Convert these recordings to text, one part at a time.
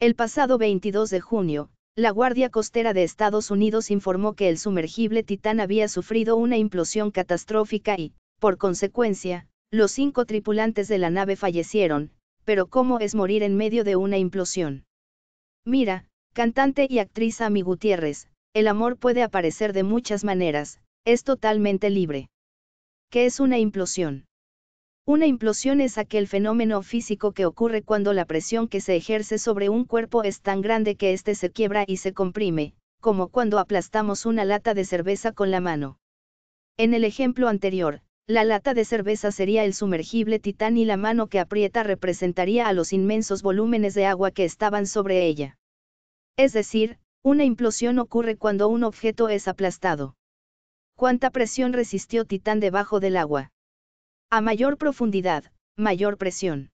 El pasado 22 de junio, la Guardia Costera de Estados Unidos informó que el sumergible Titán había sufrido una implosión catastrófica y, por consecuencia, los cinco tripulantes de la nave fallecieron, pero ¿cómo es morir en medio de una implosión? Mira, cantante y actriz Ami Gutiérrez, el amor puede aparecer de muchas maneras, es totalmente libre. ¿Qué es una implosión? Una implosión es aquel fenómeno físico que ocurre cuando la presión que se ejerce sobre un cuerpo es tan grande que éste se quiebra y se comprime, como cuando aplastamos una lata de cerveza con la mano. En el ejemplo anterior, la lata de cerveza sería el sumergible titán y la mano que aprieta representaría a los inmensos volúmenes de agua que estaban sobre ella. Es decir, una implosión ocurre cuando un objeto es aplastado. ¿Cuánta presión resistió Titán debajo del agua? A mayor profundidad, mayor presión.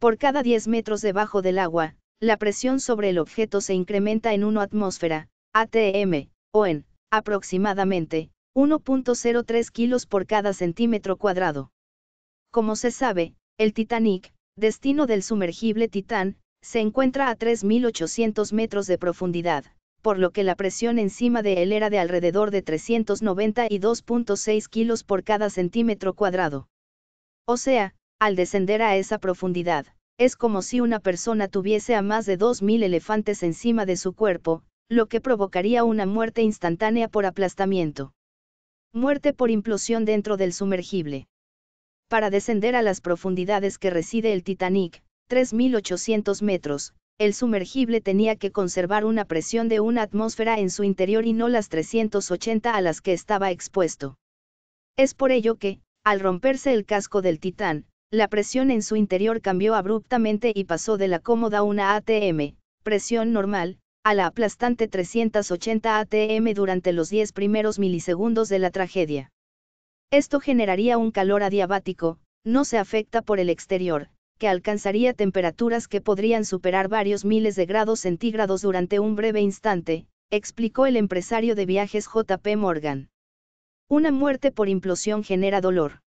Por cada 10 metros debajo del agua, la presión sobre el objeto se incrementa en 1 atmósfera, ATM, o en, aproximadamente, 1.03 kilos por cada centímetro cuadrado. Como se sabe, el Titanic, destino del sumergible Titán, se encuentra a 3.800 metros de profundidad por lo que la presión encima de él era de alrededor de 392.6 kilos por cada centímetro cuadrado. O sea, al descender a esa profundidad, es como si una persona tuviese a más de 2.000 elefantes encima de su cuerpo, lo que provocaría una muerte instantánea por aplastamiento. Muerte por implosión dentro del sumergible. Para descender a las profundidades que reside el Titanic, 3.800 metros, el sumergible tenía que conservar una presión de una atmósfera en su interior y no las 380 a las que estaba expuesto. Es por ello que, al romperse el casco del Titán, la presión en su interior cambió abruptamente y pasó de la cómoda 1 ATM, presión normal, a la aplastante 380 ATM durante los 10 primeros milisegundos de la tragedia. Esto generaría un calor adiabático, no se afecta por el exterior, que alcanzaría temperaturas que podrían superar varios miles de grados centígrados durante un breve instante, explicó el empresario de viajes JP Morgan. Una muerte por implosión genera dolor.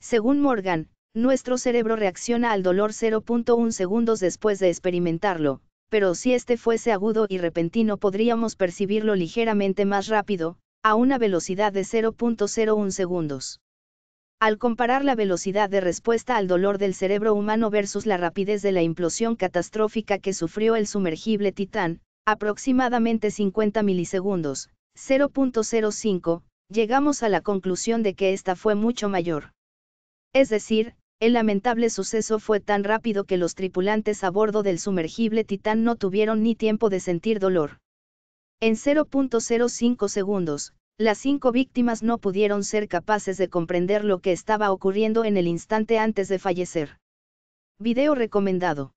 Según Morgan, nuestro cerebro reacciona al dolor 0.1 segundos después de experimentarlo, pero si este fuese agudo y repentino podríamos percibirlo ligeramente más rápido, a una velocidad de 0.01 segundos. Al comparar la velocidad de respuesta al dolor del cerebro humano versus la rapidez de la implosión catastrófica que sufrió el sumergible Titán, aproximadamente 50 milisegundos, 0.05, llegamos a la conclusión de que esta fue mucho mayor. Es decir, el lamentable suceso fue tan rápido que los tripulantes a bordo del sumergible Titán no tuvieron ni tiempo de sentir dolor. En 0.05 segundos, las cinco víctimas no pudieron ser capaces de comprender lo que estaba ocurriendo en el instante antes de fallecer. Video recomendado.